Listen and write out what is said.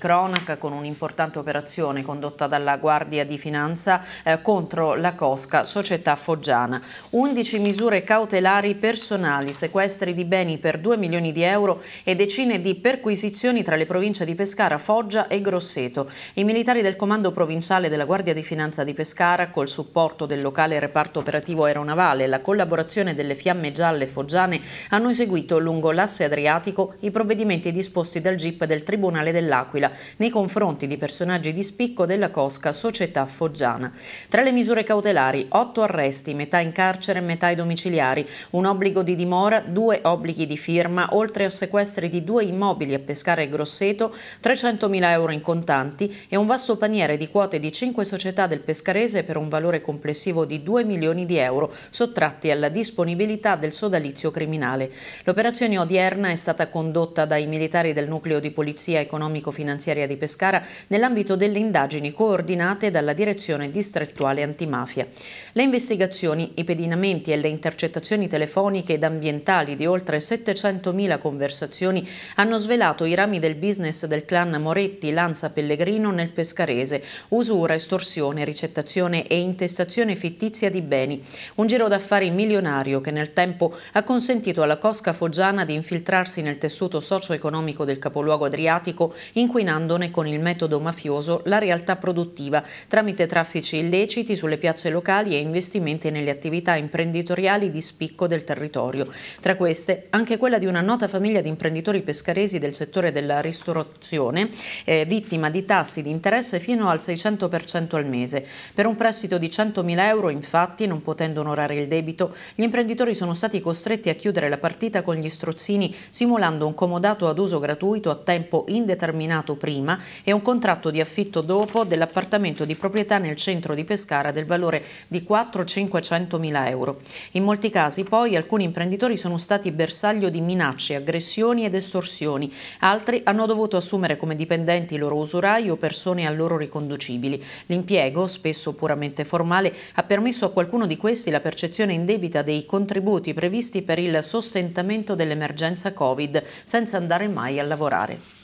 cronaca con un'importante operazione condotta dalla Guardia di Finanza eh, contro la Cosca, società foggiana. 11 misure cautelari personali, sequestri di beni per 2 milioni di euro e decine di perquisizioni tra le province di Pescara, Foggia e Grosseto. I militari del comando provinciale della Guardia di Finanza di Pescara, col supporto del locale reparto operativo aeronavale e la collaborazione delle fiamme gialle foggiane, hanno eseguito lungo l'asse adriatico i provvedimenti disposti dal GIP del Tribunale dell'Aquila nei confronti di personaggi di spicco della Cosca Società Foggiana. Tra le misure cautelari, otto arresti, metà in carcere e metà ai domiciliari, un obbligo di dimora, due obblighi di firma, oltre a sequestri di due immobili a Pescara e Grosseto, 300.000 euro in contanti e un vasto paniere di quote di cinque società del Pescarese per un valore complessivo di 2 milioni di euro, sottratti alla disponibilità del sodalizio criminale. L'operazione odierna è stata condotta dai militari del nucleo di polizia economico finanziario finanziaria di Pescara nell'ambito delle indagini coordinate dalla direzione distrettuale antimafia. Le investigazioni, i pedinamenti e le intercettazioni telefoniche ed ambientali di oltre 700.000 conversazioni hanno svelato i rami del business del clan Moretti Lanza Pellegrino nel Pescarese, usura, estorsione, ricettazione e intestazione fittizia di beni, un giro d'affari milionario che nel tempo ha consentito alla cosca foggiana di infiltrarsi nel tessuto socio-economico del capoluogo adriatico inquinando contaminandone con il metodo mafioso la realtà produttiva tramite traffici illeciti sulle piazze locali e investimenti nelle attività imprenditoriali di spicco del territorio. Tra queste anche quella di una nota famiglia di imprenditori pescaresi del settore della ristorazione, eh, vittima di tassi di interesse fino al 600% al mese. Per un prestito di 100.000 euro, infatti, non potendo onorare il debito, gli imprenditori sono stati costretti a chiudere la partita con gli strozzini simulando un comodato ad uso gratuito a tempo indeterminato prima e un contratto di affitto dopo dell'appartamento di proprietà nel centro di Pescara del valore di 4-500 mila euro. In molti casi poi alcuni imprenditori sono stati bersaglio di minacce, aggressioni ed estorsioni, altri hanno dovuto assumere come dipendenti i loro usurai o persone a loro riconducibili. L'impiego, spesso puramente formale, ha permesso a qualcuno di questi la percezione indebita dei contributi previsti per il sostentamento dell'emergenza Covid, senza andare mai a lavorare.